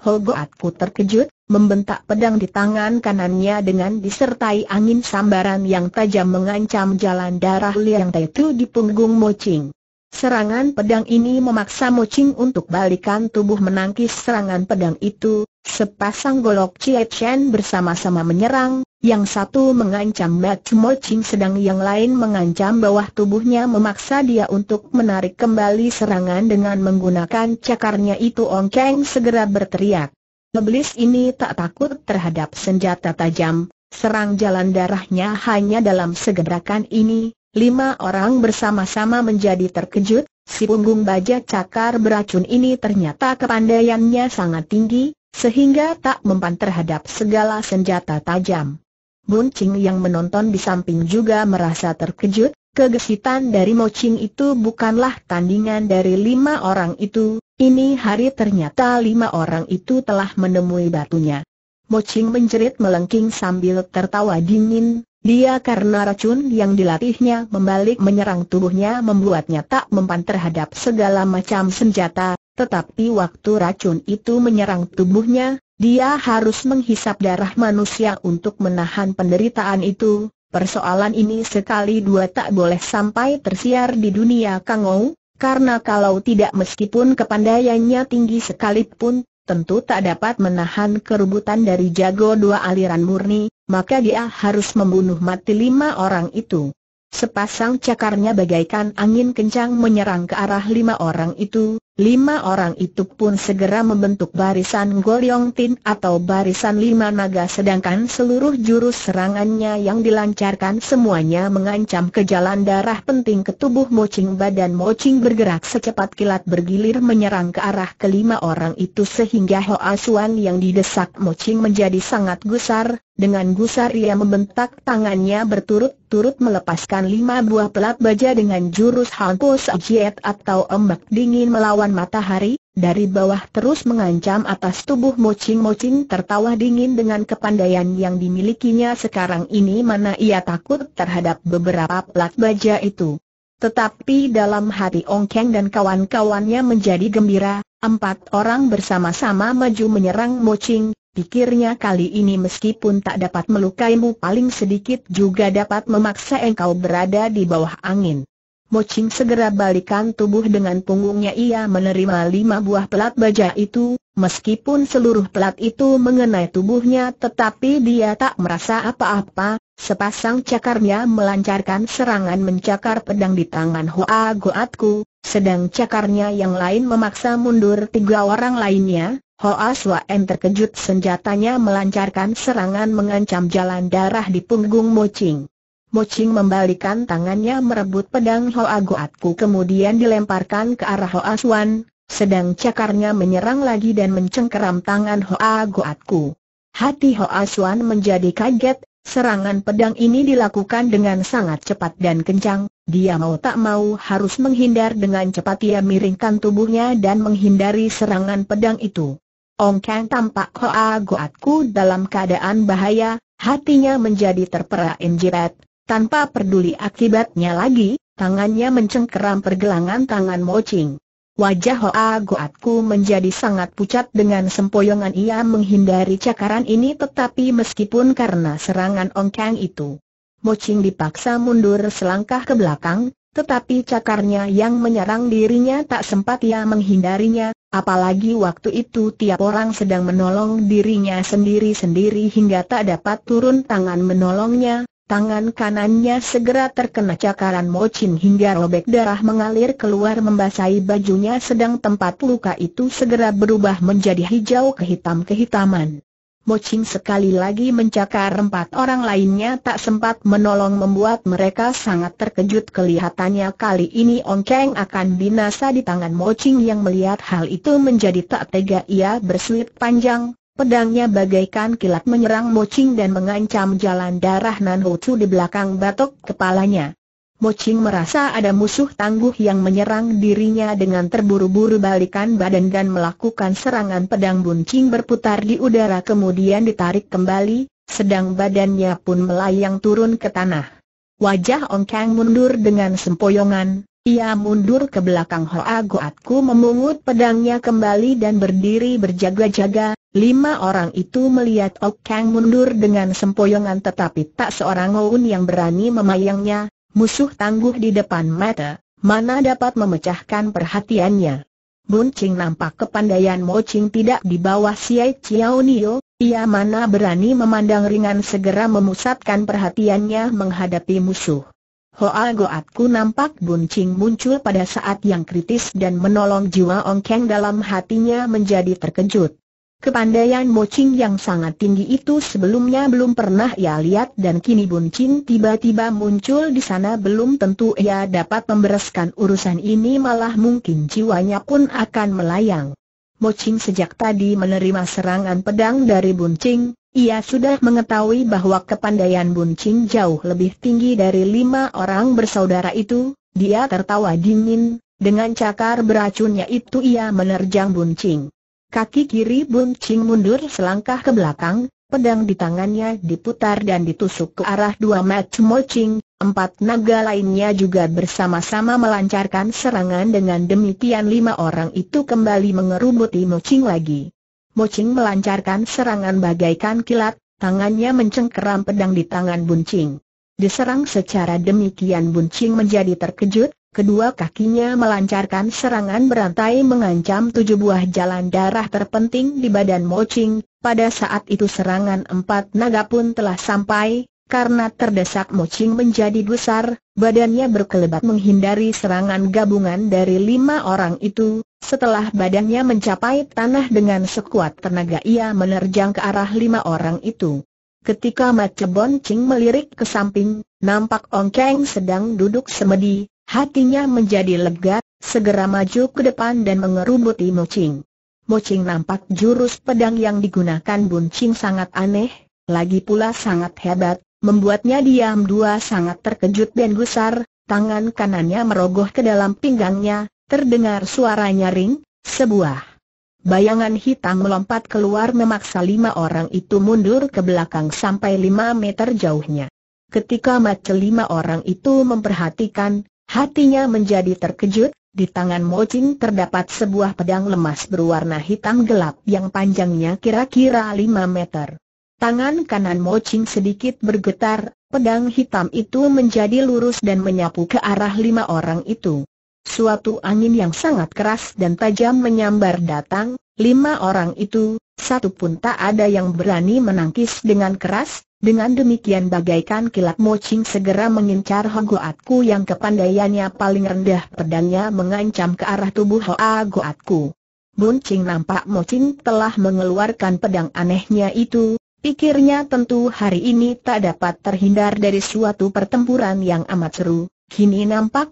ku terkejut, membentak pedang di tangan kanannya dengan disertai angin sambaran yang tajam mengancam jalan darah Liang Tai di punggung Mocing. Serangan pedang ini memaksa Mocing untuk balikan tubuh menangkis serangan pedang itu, sepasang golok Chie Chen bersama-sama menyerang, yang satu mengancam Mat Mocing sedang yang lain mengancam bawah tubuhnya memaksa dia untuk menarik kembali serangan dengan menggunakan cakarnya itu Ong Keng segera berteriak. Iblis ini tak takut terhadap senjata tajam, serang jalan darahnya hanya dalam segerakan ini, lima orang bersama-sama menjadi terkejut, si punggung baja cakar beracun ini ternyata kepandaiannya sangat tinggi, sehingga tak mempan terhadap segala senjata tajam. Buncing yang menonton di samping juga merasa terkejut, kegesitan dari Ching itu bukanlah tandingan dari lima orang itu, ini hari ternyata lima orang itu telah menemui batunya. Mocing menjerit melengking sambil tertawa dingin, dia karena racun yang dilatihnya membalik menyerang tubuhnya membuatnya tak mempan terhadap segala macam senjata, tetapi waktu racun itu menyerang tubuhnya, dia harus menghisap darah manusia untuk menahan penderitaan itu. Persoalan ini sekali dua tak boleh sampai tersiar di dunia Kangou, karena kalau tidak meskipun kepandaiannya tinggi sekalipun, tentu tak dapat menahan kerubutan dari jago dua aliran murni, maka dia harus membunuh mati lima orang itu. Sepasang cakarnya bagaikan angin kencang menyerang ke arah lima orang itu, Lima orang itu pun segera membentuk barisan Goryong atau barisan lima naga sedangkan seluruh jurus serangannya yang dilancarkan semuanya mengancam ke jalan darah penting ke tubuh Mocing badan Mocing bergerak secepat kilat bergilir menyerang ke arah kelima orang itu sehingga Hoa Suan yang didesak Mocing menjadi sangat gusar, dengan gusar ia membentak tangannya berturut-turut melepaskan lima buah pelat baja dengan jurus Hanpus Ajiet atau ombak dingin melawan matahari, dari bawah terus mengancam atas tubuh mocing-mocing tertawa dingin dengan kepandaian yang dimilikinya sekarang ini mana ia takut terhadap beberapa pelat baja itu. Tetapi dalam hati Ong Keng dan kawan-kawannya menjadi gembira, empat orang bersama-sama maju menyerang mocing, Pikirnya kali ini meskipun tak dapat melukaimu paling sedikit juga dapat memaksa engkau berada di bawah angin. Mo Ching segera balikan tubuh dengan punggungnya ia menerima lima buah pelat baja itu, meskipun seluruh pelat itu mengenai tubuhnya tetapi dia tak merasa apa-apa, sepasang cakarnya melancarkan serangan mencakar pedang di tangan Hoa Goatku, sedang cakarnya yang lain memaksa mundur tiga orang lainnya, Hoa Suan terkejut senjatanya melancarkan serangan mengancam jalan darah di punggung Moching. Moching membalikan tangannya merebut pedang Hoa Goatku kemudian dilemparkan ke arah Hoa Suan, sedang cakarnya menyerang lagi dan mencengkeram tangan Hoa Goatku. Hati Hoa Suan menjadi kaget, serangan pedang ini dilakukan dengan sangat cepat dan kencang, dia mau tak mau harus menghindar dengan cepat ia miringkan tubuhnya dan menghindari serangan pedang itu. Ong Kang tampak Hoa Goatku dalam keadaan bahaya, hatinya menjadi terperak injirat, tanpa peduli akibatnya lagi, tangannya mencengkeram pergelangan tangan Mo Ching. Wajah Hoa Goatku menjadi sangat pucat dengan sempoyongan ia menghindari cakaran ini tetapi meskipun karena serangan Ong Kang itu. Mo Ching dipaksa mundur selangkah ke belakang, tetapi cakarnya yang menyerang dirinya tak sempat ia menghindarinya, apalagi waktu itu tiap orang sedang menolong dirinya sendiri-sendiri hingga tak dapat turun tangan menolongnya, tangan kanannya segera terkena cakaran Mochin hingga robek darah mengalir keluar membasahi bajunya sedang tempat luka itu segera berubah menjadi hijau kehitam-kehitaman. Mocing sekali lagi mencakar empat orang lainnya tak sempat menolong membuat mereka sangat terkejut kelihatannya kali ini Ong Keng akan binasa di tangan Mocing yang melihat hal itu menjadi tak tega ia bersuit panjang, pedangnya bagaikan kilat menyerang Mocing dan mengancam jalan darah Nan Ho Chu di belakang batok kepalanya. Moching merasa ada musuh tangguh yang menyerang dirinya dengan terburu-buru balikan badan dan melakukan serangan pedang buncing berputar di udara kemudian ditarik kembali, sedang badannya pun melayang turun ke tanah. Wajah Ong Kang mundur dengan sempoyongan, ia mundur ke belakang Hoa Goatku memungut pedangnya kembali dan berdiri berjaga-jaga, Lima orang itu melihat Ong Kang mundur dengan sempoyongan tetapi tak seorang Oun yang berani memayangnya, musuh tangguh di depan mata, mana dapat memecahkan perhatiannya. Bun Ching nampak kepandaian Mo Ching tidak di bawah Siai Chiao Nio, ia mana berani memandang ringan segera memusatkan perhatiannya menghadapi musuh. Hoa ku nampak Bun Ching muncul pada saat yang kritis dan menolong jiwa Ong Keng dalam hatinya menjadi terkejut. Kepandaian Ching yang sangat tinggi itu sebelumnya belum pernah ia lihat dan kini Ching tiba-tiba muncul di sana belum tentu ia dapat membereskan urusan ini malah mungkin jiwanya pun akan melayang. Ching sejak tadi menerima serangan pedang dari Buncing, ia sudah mengetahui bahwa kepandaian Buncing jauh lebih tinggi dari lima orang bersaudara itu, dia tertawa dingin, dengan cakar beracunnya itu ia menerjang Buncing. Kaki kiri Bun Ching mundur selangkah ke belakang, pedang di tangannya diputar dan ditusuk ke arah dua Mat Mo Ching, empat naga lainnya juga bersama-sama melancarkan serangan dengan demikian lima orang itu kembali mengerubuti Mo Ching lagi. Mo Ching melancarkan serangan bagaikan kilat, tangannya mencengkeram pedang di tangan Bun Ching. Diserang secara demikian Bun Ching menjadi terkejut, Kedua kakinya melancarkan serangan berantai mengancam tujuh buah jalan darah terpenting di badan Moching. Pada saat itu serangan empat naga pun telah sampai, karena terdesak Moching menjadi besar, badannya berkelebat menghindari serangan gabungan dari lima orang itu. Setelah badannya mencapai tanah dengan sekuat tenaga ia menerjang ke arah lima orang itu. Ketika Mat Bon Ching melirik ke samping, nampak Ong Keng sedang duduk semedi, Hatinya menjadi lega, segera maju ke depan dan mengerubuti Mo Ching. Mo Ching nampak jurus pedang yang digunakan Bun Ching sangat aneh, lagi pula sangat hebat, membuatnya diam dua sangat terkejut dan gusar, tangan kanannya merogoh ke dalam pinggangnya, terdengar suara nyaring, sebuah bayangan hitam melompat keluar memaksa lima orang itu mundur ke belakang sampai lima meter jauhnya. Ketika mata lima orang itu memperhatikan, Hatinya menjadi terkejut, di tangan Mo Mocing terdapat sebuah pedang lemas berwarna hitam gelap yang panjangnya kira-kira 5 meter. Tangan kanan Mo Mocing sedikit bergetar, pedang hitam itu menjadi lurus dan menyapu ke arah lima orang itu. Suatu angin yang sangat keras dan tajam menyambar datang, lima orang itu, satu pun tak ada yang berani menangkis dengan keras, dengan demikian bagaikan kilat mocing segera mengincar Ku yang kepandaiannya paling rendah pedangnya mengancam ke arah tubuh Bun Buncing nampak mocing telah mengeluarkan pedang anehnya itu, pikirnya tentu hari ini tak dapat terhindar dari suatu pertempuran yang amat seru. Kini nampak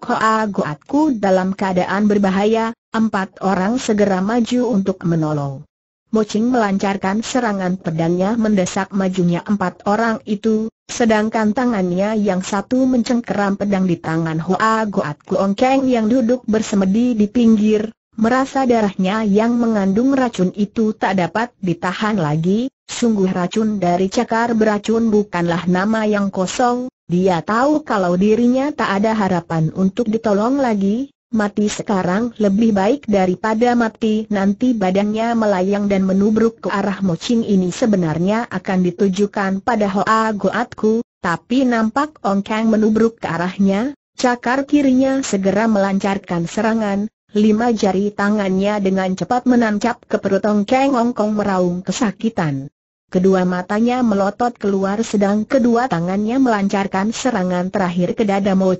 Ku dalam keadaan berbahaya, empat orang segera maju untuk menolong. Mocing melancarkan serangan pedangnya mendesak majunya empat orang itu, sedangkan tangannya yang satu mencengkeram pedang di tangan Hoa Goat Kuong Keng yang duduk bersemedi di pinggir, merasa darahnya yang mengandung racun itu tak dapat ditahan lagi, sungguh racun dari cakar beracun bukanlah nama yang kosong, dia tahu kalau dirinya tak ada harapan untuk ditolong lagi, mati sekarang lebih baik daripada mati nanti badannya melayang dan menubruk ke arah mocing ini sebenarnya akan ditujukan pada Hoa Goatku, tapi nampak Ong Kang menubruk ke arahnya, cakar kirinya segera melancarkan serangan, lima jari tangannya dengan cepat menancap ke perut Ong Kang Ong Kong meraung kesakitan. Kedua matanya melotot keluar sedang kedua tangannya melancarkan serangan terakhir ke dada Mo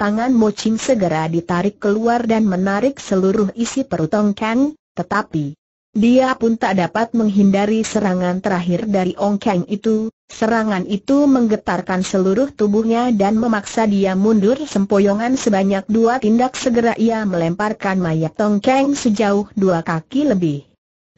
Tangan Mo Ching segera ditarik keluar dan menarik seluruh isi perut Ong Kang, tetapi dia pun tak dapat menghindari serangan terakhir dari Ong Kang itu, serangan itu menggetarkan seluruh tubuhnya dan memaksa dia mundur sempoyongan sebanyak dua tindak segera ia melemparkan mayat Ong Kang sejauh dua kaki lebih.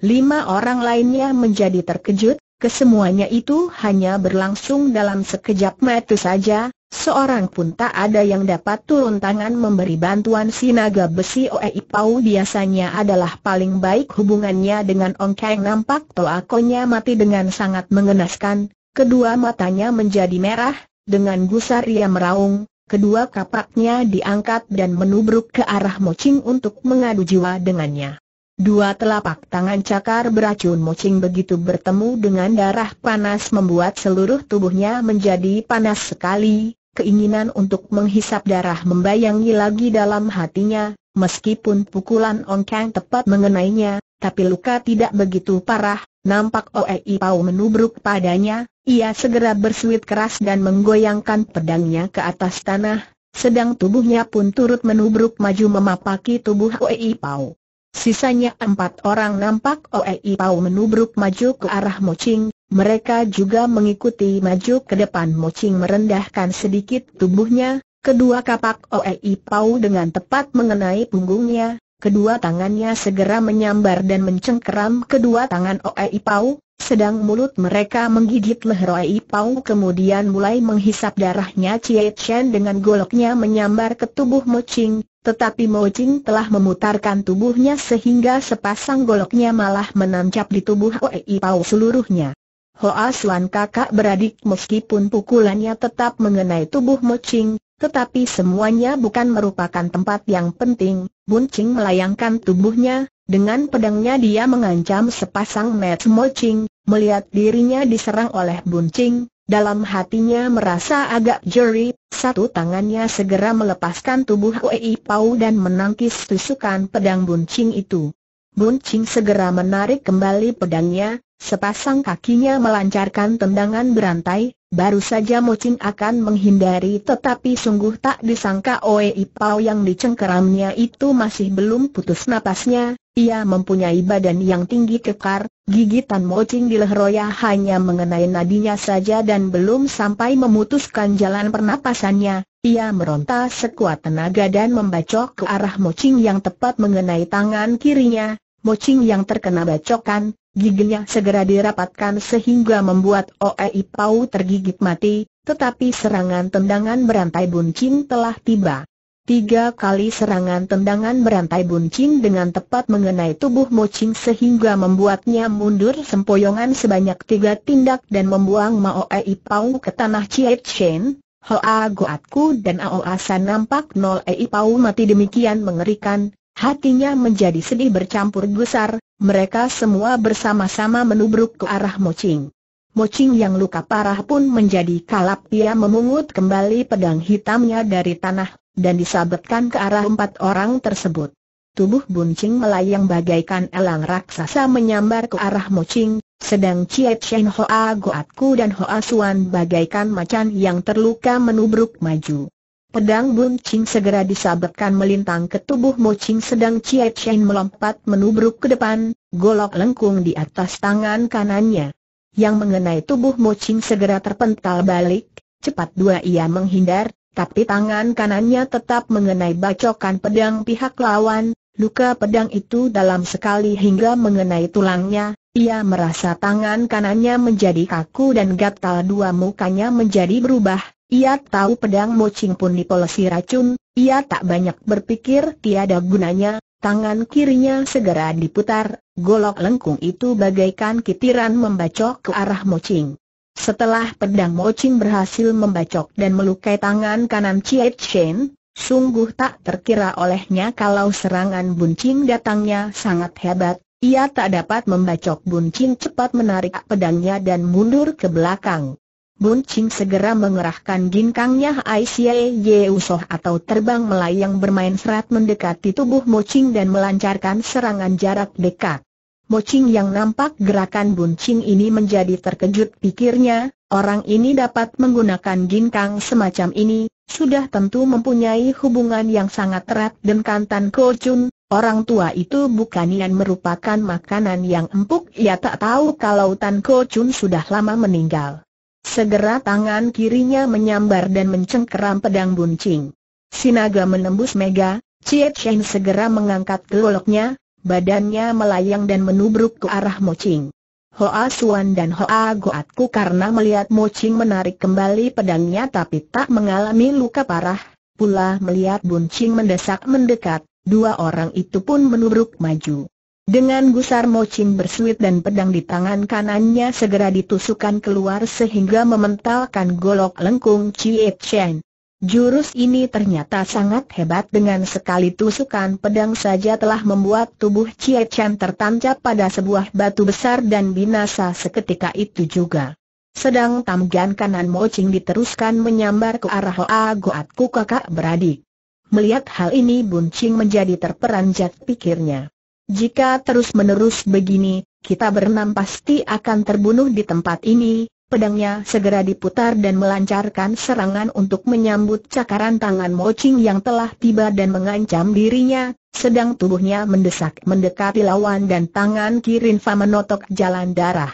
Lima orang lainnya menjadi terkejut, kesemuanya itu hanya berlangsung dalam sekejap mata saja, Seorang pun tak ada yang dapat turun tangan memberi bantuan si naga besi Oei Pau biasanya adalah paling baik hubungannya dengan Ong Kang nampak toakonya mati dengan sangat mengenaskan, kedua matanya menjadi merah, dengan gusar ia meraung, kedua kapaknya diangkat dan menubruk ke arah Mocing untuk mengadu jiwa dengannya. Dua telapak tangan cakar beracun mocing begitu bertemu dengan darah panas membuat seluruh tubuhnya menjadi panas sekali, keinginan untuk menghisap darah membayangi lagi dalam hatinya, meskipun pukulan ong kang tepat mengenainya, tapi luka tidak begitu parah, nampak Oei Pau menubruk padanya, ia segera bersuit keras dan menggoyangkan pedangnya ke atas tanah, sedang tubuhnya pun turut menubruk maju memapaki tubuh Oei Pau. Sisanya empat orang nampak Oei Pau menubruk maju ke arah Moching, mereka juga mengikuti maju ke depan Mo Ching merendahkan sedikit tubuhnya, kedua kapak Oei Pau dengan tepat mengenai punggungnya, kedua tangannya segera menyambar dan mencengkeram kedua tangan Oei Pau, sedang mulut mereka menggigit leher Oei Pau kemudian mulai menghisap darahnya Chie Chen dengan goloknya menyambar ke tubuh Mo Ching, tetapi Mo Ching telah memutarkan tubuhnya sehingga sepasang goloknya malah menancap di tubuh Oei Pau seluruhnya. Hoa Suan kakak beradik meskipun pukulannya tetap mengenai tubuh Mo Ching, tetapi semuanya bukan merupakan tempat yang penting. Bun Ching melayangkan tubuhnya, dengan pedangnya dia mengancam sepasang Mat Mo Ching, melihat dirinya diserang oleh Bun Ching, dalam hatinya merasa agak jeri, satu tangannya segera melepaskan tubuh Wei Pau dan menangkis tusukan pedang buncing itu. Bun Ching segera menarik kembali pedangnya, sepasang kakinya melancarkan tendangan berantai, baru saja Mo Ching akan menghindari tetapi sungguh tak disangka Oe Ipao yang dicengkeramnya itu masih belum putus napasnya, ia mempunyai badan yang tinggi kekar, gigitan Mo Ching di lehernya hanya mengenai nadinya saja dan belum sampai memutuskan jalan pernapasannya, ia meronta sekuat tenaga dan membacok ke arah Mo yang tepat mengenai tangan kirinya, Mocing yang terkena bacokan, giginya segera dirapatkan sehingga membuat Oei Pau tergigit mati, tetapi serangan tendangan berantai buncing telah tiba. Tiga kali serangan tendangan berantai buncing dengan tepat mengenai tubuh Mocing sehingga membuatnya mundur sempoyongan sebanyak tiga tindak dan membuang Mao Maoei Pau ke tanah Chiet Shen. Hoa Goatku dan Ao San nampak Nol Ei Pau mati demikian mengerikan, Hatinya menjadi sedih bercampur gusar, mereka semua bersama-sama menubruk ke arah Mocing. Mocing yang luka parah pun menjadi kalap ia memungut kembali pedang hitamnya dari tanah, dan disabetkan ke arah empat orang tersebut. Tubuh Buncing melayang bagaikan elang raksasa menyambar ke arah Mocing, sedang Ciep Shen Hoa Goat Ku dan Hoa Suan bagaikan macan yang terluka menubruk maju. Pedang Bun Ching segera disabetkan melintang ke tubuh Mo Ching sedang Chie Chen melompat menubruk ke depan, golok lengkung di atas tangan kanannya. Yang mengenai tubuh Mo Ching segera terpental balik, cepat dua ia menghindar, tapi tangan kanannya tetap mengenai bacokan pedang pihak lawan, luka pedang itu dalam sekali hingga mengenai tulangnya, ia merasa tangan kanannya menjadi kaku dan gatal dua mukanya menjadi berubah, ia tahu pedang mocing pun dipolesi racun, ia tak banyak berpikir tiada gunanya, tangan kirinya segera diputar, golok lengkung itu bagaikan kitiran membacok ke arah mocing. Setelah pedang mocing berhasil membacok dan melukai tangan kanan Chiet Shen, sungguh tak terkira olehnya kalau serangan buncing datangnya sangat hebat, ia tak dapat membacok buncing cepat menarik pedangnya dan mundur ke belakang. Bun Ching segera mengerahkan ginkangnya Ye Yeusoh atau terbang melayang bermain serat mendekati tubuh Mo Ching dan melancarkan serangan jarak dekat. Mo Ching yang nampak gerakan Bun Ching ini menjadi terkejut pikirnya, orang ini dapat menggunakan ginkang semacam ini, sudah tentu mempunyai hubungan yang sangat erat dengan kantan Ko Chun, Orang tua itu bukan bukannya merupakan makanan yang empuk Ia tak tahu kalau Tan Ko Chun sudah lama meninggal Segera tangan kirinya menyambar dan mencengkeram pedang buncing. Sinaga menembus Mega, Chie Chen segera mengangkat geloknya, badannya melayang dan menubruk ke arah Moching. Hoa Suan dan Hoa Goatku karena melihat Moching menarik kembali pedangnya tapi tak mengalami luka parah, pula melihat buncing mendesak mendekat, dua orang itu pun menubruk maju. Dengan gusar mocin bersuit dan pedang di tangan kanannya segera ditusukkan keluar sehingga mementalkan golok lengkung Chie Chen. Jurus ini ternyata sangat hebat dengan sekali tusukan pedang saja telah membuat tubuh Chie Chen tertancap pada sebuah batu besar dan binasa seketika itu juga. Sedang tamgan kanan Ching diteruskan menyambar ke arah Hoa Goatku kakak beradik. Melihat hal ini Buncing menjadi terperanjat pikirnya. Jika terus-menerus begini, kita berenam pasti akan terbunuh di tempat ini. Pedangnya segera diputar dan melancarkan serangan untuk menyambut cakaran tangan Ching yang telah tiba dan mengancam dirinya, sedang tubuhnya mendesak mendekati lawan dan tangan Kirin Fa menotok jalan darah.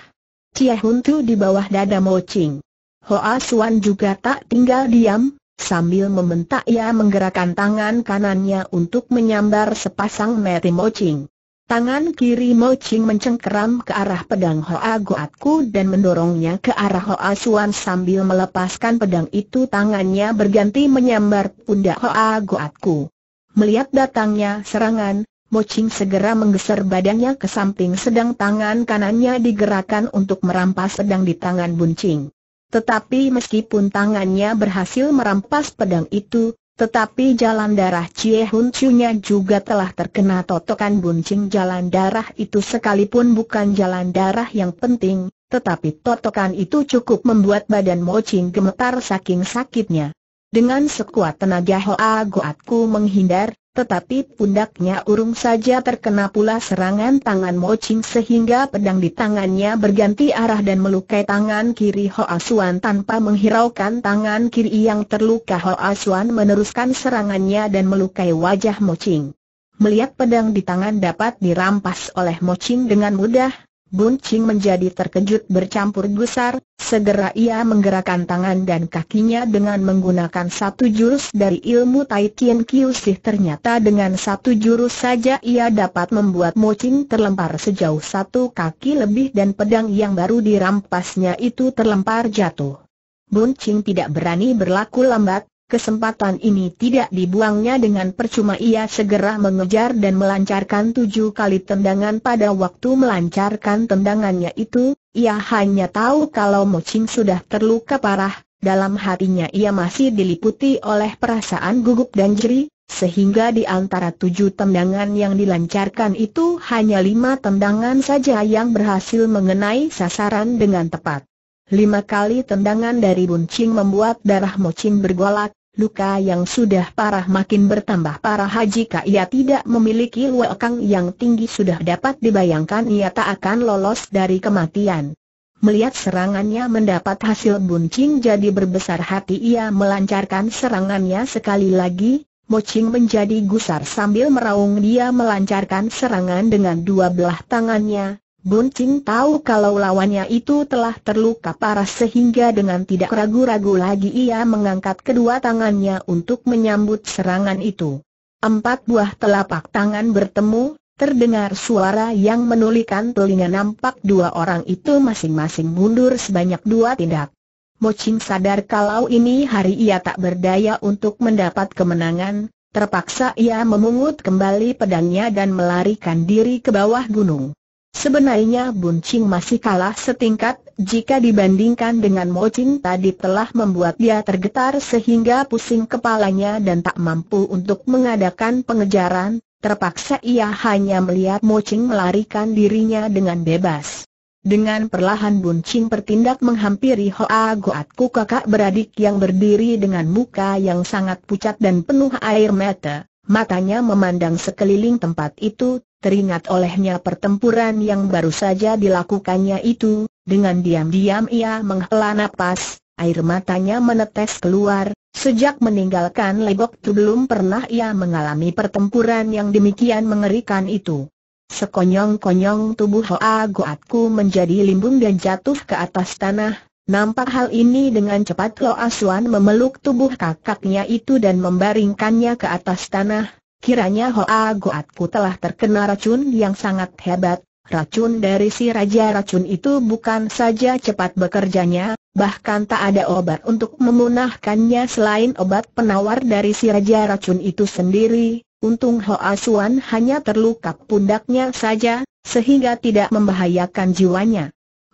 Cie Huntu di bawah dada Ching. Hoa Suan juga tak tinggal diam, Sambil membentak ia menggerakkan tangan kanannya untuk menyambar sepasang Mo mocing. Tangan kiri Mo Ching mencengkeram ke arah pedang Hoa Goatku dan mendorongnya ke arah Hoa Suan sambil melepaskan pedang itu tangannya berganti menyambar pundak Hoa Goatku. Melihat datangnya serangan, Mo Ching segera menggeser badannya ke samping sedang tangan kanannya digerakkan untuk merampas pedang di tangan Bun Ching. Tetapi meskipun tangannya berhasil merampas pedang itu, tetapi jalan darah Cie Hun Chunya juga telah terkena totokan buncing jalan darah itu sekalipun bukan jalan darah yang penting, tetapi totokan itu cukup membuat badan Mo Ching gemetar saking sakitnya. Dengan sekuat tenaga Hoa Goatku menghindar, tetapi pundaknya urung saja terkena pula serangan tangan Mo Ching sehingga pedang di tangannya berganti arah dan melukai tangan kiri Ho Asuan tanpa menghiraukan tangan kiri yang terluka Ho Asuan meneruskan serangannya dan melukai wajah Mo Ching. Melihat pedang di tangan dapat dirampas oleh Mo Ching dengan mudah, Bun Ching menjadi terkejut bercampur gusar, segera ia menggerakkan tangan dan kakinya dengan menggunakan satu jurus dari ilmu Tai Tien Sih ternyata dengan satu jurus saja ia dapat membuat Mo Ching terlempar sejauh satu kaki lebih dan pedang yang baru dirampasnya itu terlempar jatuh. Bun Ching tidak berani berlaku lambat, Kesempatan ini tidak dibuangnya dengan percuma ia segera mengejar dan melancarkan tujuh kali tendangan pada waktu melancarkan tendangannya itu, ia hanya tahu kalau Moching sudah terluka parah, dalam hatinya ia masih diliputi oleh perasaan gugup dan jeri, sehingga di antara tujuh tendangan yang dilancarkan itu hanya lima tendangan saja yang berhasil mengenai sasaran dengan tepat. Lima kali tendangan dari Buncing membuat darah Ching bergolak, Luka yang sudah parah makin bertambah parah jika ia tidak memiliki luakang yang tinggi sudah dapat dibayangkan ia tak akan lolos dari kematian. Melihat serangannya mendapat hasil buncing jadi berbesar hati ia melancarkan serangannya sekali lagi, Mocing menjadi gusar sambil meraung dia melancarkan serangan dengan dua belah tangannya, Cing tahu kalau lawannya itu telah terluka parah sehingga dengan tidak ragu-ragu lagi ia mengangkat kedua tangannya untuk menyambut serangan itu. Empat buah telapak tangan bertemu, terdengar suara yang menulikan telinga nampak dua orang itu masing-masing mundur sebanyak dua tindak. Mocing sadar kalau ini hari ia tak berdaya untuk mendapat kemenangan, terpaksa ia memungut kembali pedangnya dan melarikan diri ke bawah gunung. Sebenarnya Bun Ching masih kalah setingkat, jika dibandingkan dengan Mo Ching tadi telah membuat dia tergetar sehingga pusing kepalanya dan tak mampu untuk mengadakan pengejaran, terpaksa ia hanya melihat Mo Ching melarikan dirinya dengan bebas. Dengan perlahan Bun Ching bertindak menghampiri Hoa Goatku kakak beradik yang berdiri dengan muka yang sangat pucat dan penuh air mata matanya memandang sekeliling tempat itu, teringat olehnya pertempuran yang baru saja dilakukannya itu, dengan diam-diam ia menghela napas, air matanya menetes keluar, Sejak meninggalkan Legok tu belum pernah ia mengalami pertempuran yang demikian mengerikan itu. Sekonyong-konyong tubuh Hoa Goatku menjadi limbung dan jatuh ke atas tanah, Nampak hal ini dengan cepat Lo Asuan memeluk tubuh kakaknya itu dan membaringkannya ke atas tanah. Kiranya Hoa Goatku telah terkena racun yang sangat hebat. Racun dari si Raja Racun itu bukan saja cepat bekerjanya, bahkan tak ada obat untuk memunahkannya selain obat penawar dari si Raja Racun itu sendiri. Untung Hoa Asuan hanya terluka pundaknya saja, sehingga tidak membahayakan jiwanya.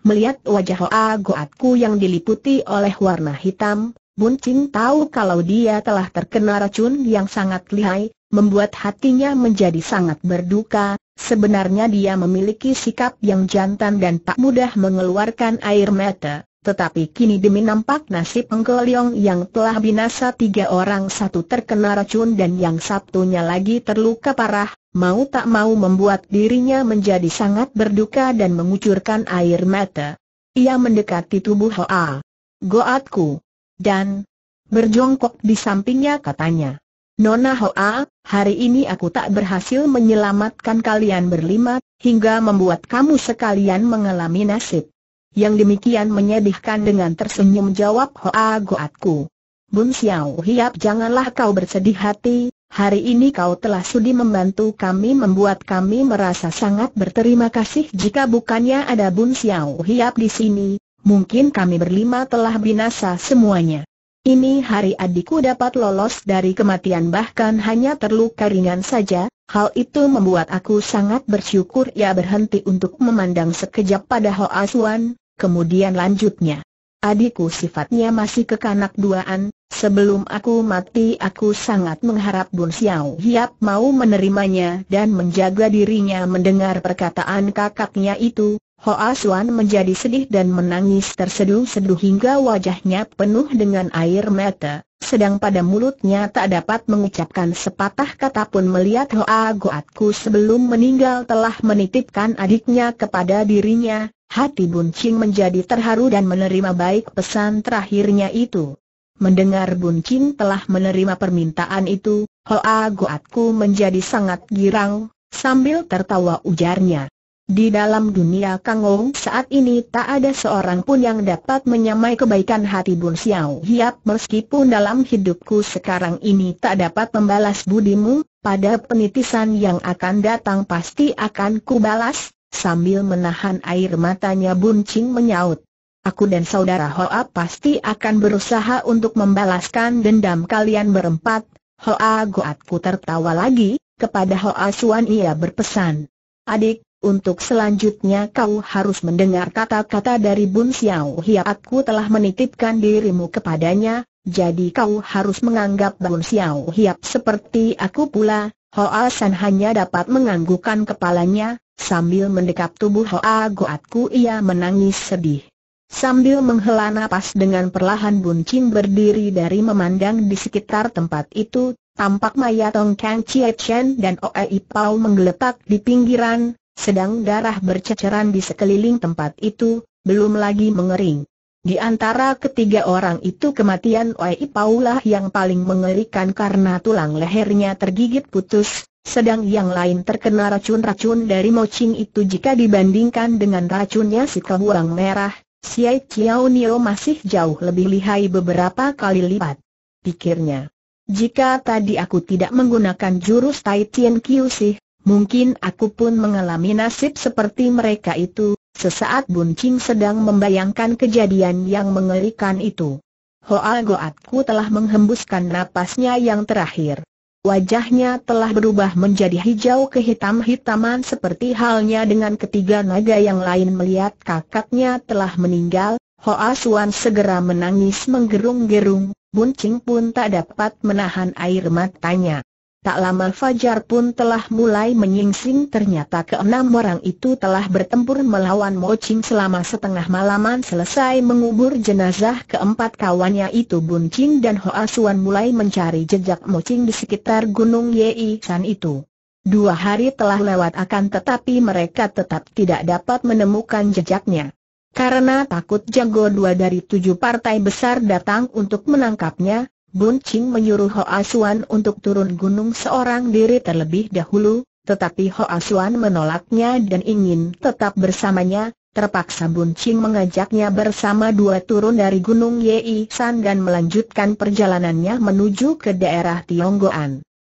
Melihat wajah Hoa Goatku yang diliputi oleh warna hitam, Bun Cing tahu kalau dia telah terkena racun yang sangat lihai, membuat hatinya menjadi sangat berduka. Sebenarnya dia memiliki sikap yang jantan dan tak mudah mengeluarkan air mata, tetapi kini demi nampak nasib Engkoliong yang telah binasa tiga orang satu terkena racun dan yang satunya lagi terluka parah, mau tak mau membuat dirinya menjadi sangat berduka dan mengucurkan air mata. Ia mendekati tubuh Hoa. Goatku. Dan berjongkok di sampingnya katanya. Nona Hoa, hari ini aku tak berhasil menyelamatkan kalian berlima, hingga membuat kamu sekalian mengalami nasib. Yang demikian menyedihkan dengan tersenyum jawab Hoa Goatku. Bun Xiao Hiap janganlah kau bersedih hati, Hari ini kau telah sudi membantu kami membuat kami merasa sangat berterima kasih jika bukannya ada Bun Xiao Hiap di sini, mungkin kami berlima telah binasa semuanya. Ini hari adikku dapat lolos dari kematian bahkan hanya terluka ringan saja, hal itu membuat aku sangat bersyukur ia berhenti untuk memandang sekejap pada Ho Suan, kemudian lanjutnya. Adikku sifatnya masih kekanak duaan, sebelum aku mati aku sangat mengharap Bun Xiao Hiap mau menerimanya dan menjaga dirinya mendengar perkataan kakaknya itu. Ho Suan menjadi sedih dan menangis terseduh-seduh hingga wajahnya penuh dengan air mata, sedang pada mulutnya tak dapat mengucapkan sepatah kata pun melihat Hoa Goatku sebelum meninggal telah menitipkan adiknya kepada dirinya, Hati Buncing menjadi terharu dan menerima baik pesan terakhirnya itu. Mendengar Buncing telah menerima permintaan itu, Hoa Goatku menjadi sangat girang, sambil tertawa ujarnya. Di dalam dunia Kangong saat ini tak ada seorang pun yang dapat menyamai kebaikan hati Bun Xiao Hiap meskipun dalam hidupku sekarang ini tak dapat membalas budimu, pada penitisan yang akan datang pasti akan kubalas, Sambil menahan air matanya Buncing menyaut. Aku dan saudara Hoa pasti akan berusaha untuk membalaskan dendam kalian berempat. Hoa Goatku tertawa lagi, kepada Hoa Suan ia berpesan. Adik, untuk selanjutnya kau harus mendengar kata-kata dari Bun Xiao Hia. Aku telah menitipkan dirimu kepadanya, jadi kau harus menganggap Bun Xiao Hiap seperti aku pula. Hoa San hanya dapat menganggukkan kepalanya, Sambil mendekap tubuh Hoa Goatku ia menangis sedih. Sambil menghela nafas dengan perlahan Ching berdiri dari memandang di sekitar tempat itu, tampak Mayatong Tong Kang Chie Chen dan Oe Ipau menggeletak di pinggiran, sedang darah berceceran di sekeliling tempat itu, belum lagi mengering. Di antara ketiga orang itu kematian Oe Ipau lah yang paling mengerikan karena tulang lehernya tergigit putus, sedang yang lain terkena racun-racun dari mocing itu jika dibandingkan dengan racunnya si kehuang merah, si Chiao Nio masih jauh lebih lihai beberapa kali lipat. Pikirnya, jika tadi aku tidak menggunakan jurus Tai Tien Kiu sih, mungkin aku pun mengalami nasib seperti mereka itu, sesaat Buncing sedang membayangkan kejadian yang mengerikan itu. Hoa Goatku telah menghembuskan napasnya yang terakhir. Wajahnya telah berubah menjadi hijau kehitam-hitaman seperti halnya dengan ketiga naga yang lain melihat kakaknya telah meninggal, Hoa Suan segera menangis menggerung-gerung, Buncing pun tak dapat menahan air matanya. Tak lama Fajar pun telah mulai menyingsing ternyata keenam orang itu telah bertempur melawan Mo Ching selama setengah malaman selesai mengubur jenazah keempat kawannya itu Buncing dan Hoa Suan mulai mencari jejak Mo Ching di sekitar Gunung Yei San itu. Dua hari telah lewat akan tetapi mereka tetap tidak dapat menemukan jejaknya. Karena takut jago dua dari tujuh partai besar datang untuk menangkapnya, Bun Ching menyuruh Ho Asuan untuk turun gunung seorang diri terlebih dahulu, tetapi Ho Asuan menolaknya dan ingin tetap bersamanya, terpaksa Bun Ching mengajaknya bersama dua turun dari Gunung Yei San dan melanjutkan perjalanannya menuju ke daerah Tionggoan.